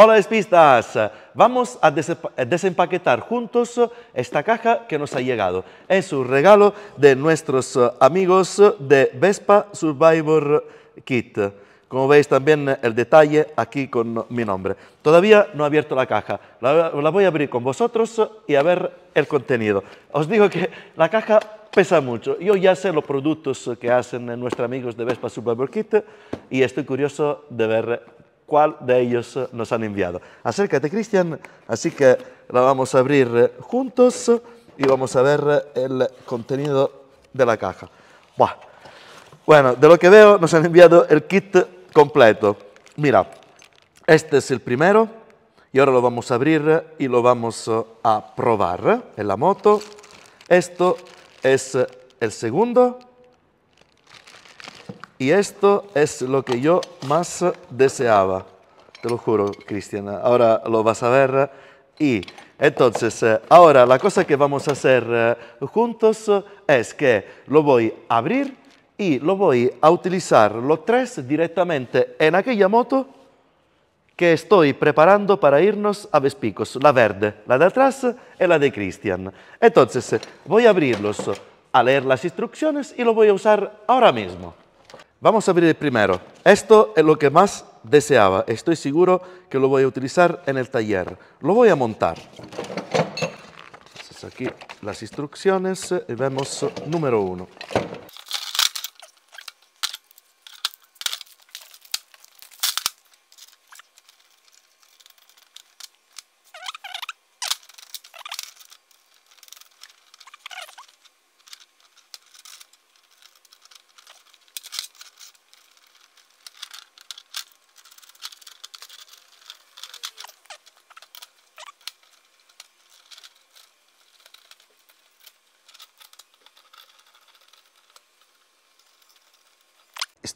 Hola despistas, vamos a eh, desempaquetar juntos esta caja que nos ha llegado. Es un regalo de nuestros eh, amigos de Vespa Survivor Kit. Como veis también el detalle aquí con mi nombre. Todavía no he abierto la caja, la, voy a abrir con vosotros y a ver el contenido. Os digo que la caja pesa mucho. Yo ya sé los productos que hacen nuestros amigos de Vespa Survivor Kit y estoy curioso de ver cuál de ellos eh, nos han enviado. Acércate, Cristian, así que la vamos a abrir eh, juntos y vamos a ver eh, el contenido de la caja. Bueno, de lo que veo nos han enviado el kit completo. Mira, este es el primero y ahora lo vamos a abrir y lo vamos a probar en la moto. Esto es el segundo y esto es lo que yo más deseaba, te lo juro, Cristian, Ahora lo vas a ver. Y entonces, eh, ahora la cosa que vamos a hacer eh, juntos eh, es que lo voy a abrir y lo voy a utilizar los tres directamente en aquella moto que estoy preparando para irnos a Vespicos, la verde, la de atrás y la de Cristian. Entonces, voy a abrirlos, a leer las instrucciones y lo voy a usar ahora mismo. Vamos a abrir el primero. Esto es lo que más deseaba. Estoy seguro que lo voy a utilizar en el taller. Lo voy a montar. aquí las instrucciones y eh, vemos eh, número uno.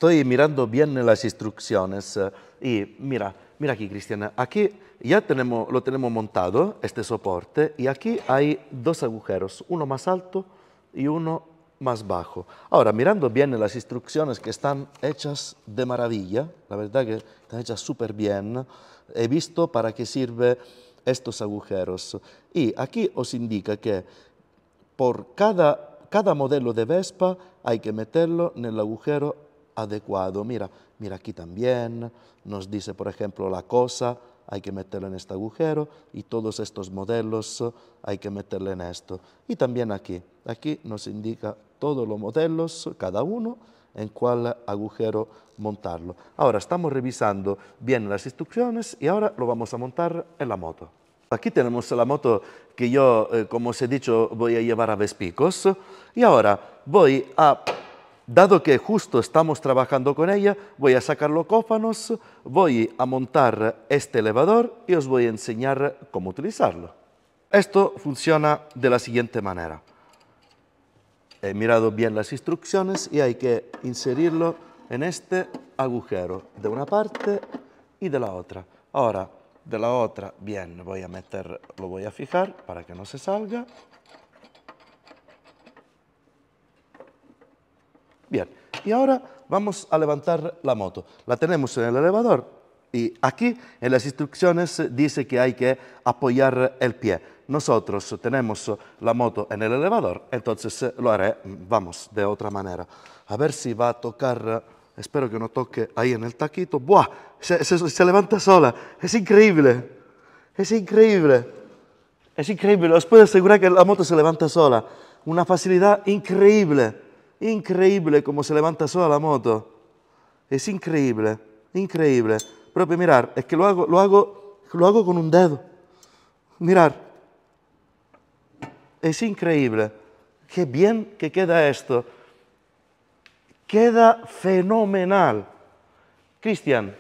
estoy mirando bien las instrucciones eh, y mira, mira aquí cristiana aquí ya tenemos, lo tenemos montado, este soporte, y aquí hay dos agujeros, uno más alto y uno más bajo. Ahora, mirando bien las instrucciones que están hechas de maravilla, la verdad que están hechas súper bien, he visto para qué sirve estos agujeros. Y aquí os indica que por cada, cada modelo de Vespa hay que meterlo en el agujero adecuado. Mira, mira aquí también, nos dice por ejemplo la cosa, hay que meterla en este agujero y todos estos modelos hay que meterla en esto. Y también aquí, aquí nos indica todos los modelos, cada uno, en cuál agujero montarlo. Ahora estamos revisando bien las instrucciones y ahora lo vamos a montar en la moto. Aquí tenemos la moto que yo, eh, como os he dicho, voy a llevar a Vespicos. Y ahora voy a Dado que justo estamos trabajando con ella, voy a sacar los cófanos, voy a montar este elevador y os voy a enseñar cómo utilizarlo. Esto funciona de la siguiente manera. He mirado bien las instrucciones y hay que inserirlo en este agujero, de una parte y de la otra. Ahora, de la otra, bien, voy a meter, lo voy a fijar para que no se salga. Bien, y ahora vamos a levantar la moto. La tenemos en el elevador y aquí en las instrucciones dice que hay que apoyar el pie. Nosotros tenemos la moto en el elevador, entonces eh, lo haré, vamos, de otra manera. A ver si va a tocar, espero que no toque ahí en el taquito. ¡Buah! Se, levanta sola, es increíble, es increíble, es increíble. Os puedo asegurar que la moto se levanta sola, una facilidad increíble. Increíble cómo se levanta sola la moto. Es increíble, increíble. ...propio mirar, es que lo hago, lo hago, lo hago con un dedo. Mirar. Es increíble. Qué bien que queda esto. Queda fenomenal. Cristian,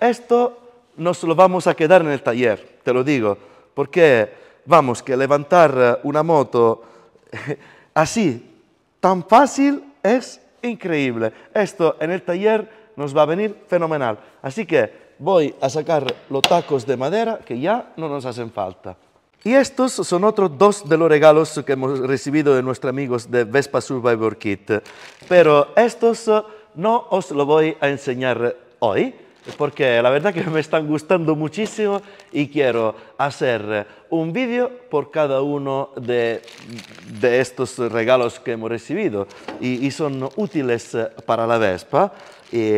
esto nos lo vamos a quedar en el taller, te lo digo, porque vamos, que levantar eh, una moto así, Tan fácil es increíble. Esto en el taller nos va a venir fenomenal. Así que voy a sacar los tacos de madera que ya no nos hacen falta. Y estos son otros dos de los regalos que hemos recibido de nuestros amigos de Vespa Survivor Kit. Pero estos no os los voy a enseñar hoy, porque la verdad que me están gustando muchísimo y quiero hacer un vídeo por cada uno de, estos regalos que hemos recibido y, son útiles eh, para la Vespa. Y,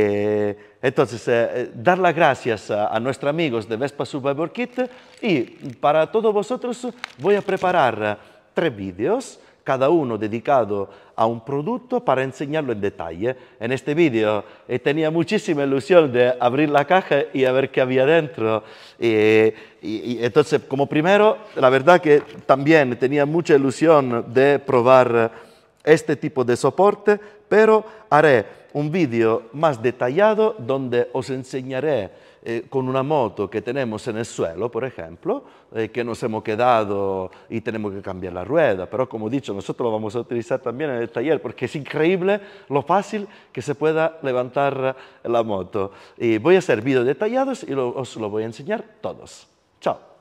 entonces, eh, eh, dar las gracias a, a, nuestros amigos de Vespa Survivor Kit y para todos vosotros voy a preparar tres vídeos cada uno dedicado a un producto para enseñarlo en detalle. En este vídeo eh, tenía muchísima ilusión de abrir la caja y a ver qué había dentro. Eh, y, y, entonces, como primero, la verdad que también tenía mucha ilusión de probar eh, este tipo de soporte, pero haré un vídeo más detallado donde os enseñaré eh, con una moto que tenemos en el suelo, por ejemplo, eh, que nos hemos quedado y tenemos que cambiar la rueda, pero como he dicho, nosotros lo vamos a utilizar también en el taller porque es increíble lo fácil que se pueda levantar la moto. Y voy a hacer vídeos detallados y os lo voy a enseñar todos. Chao.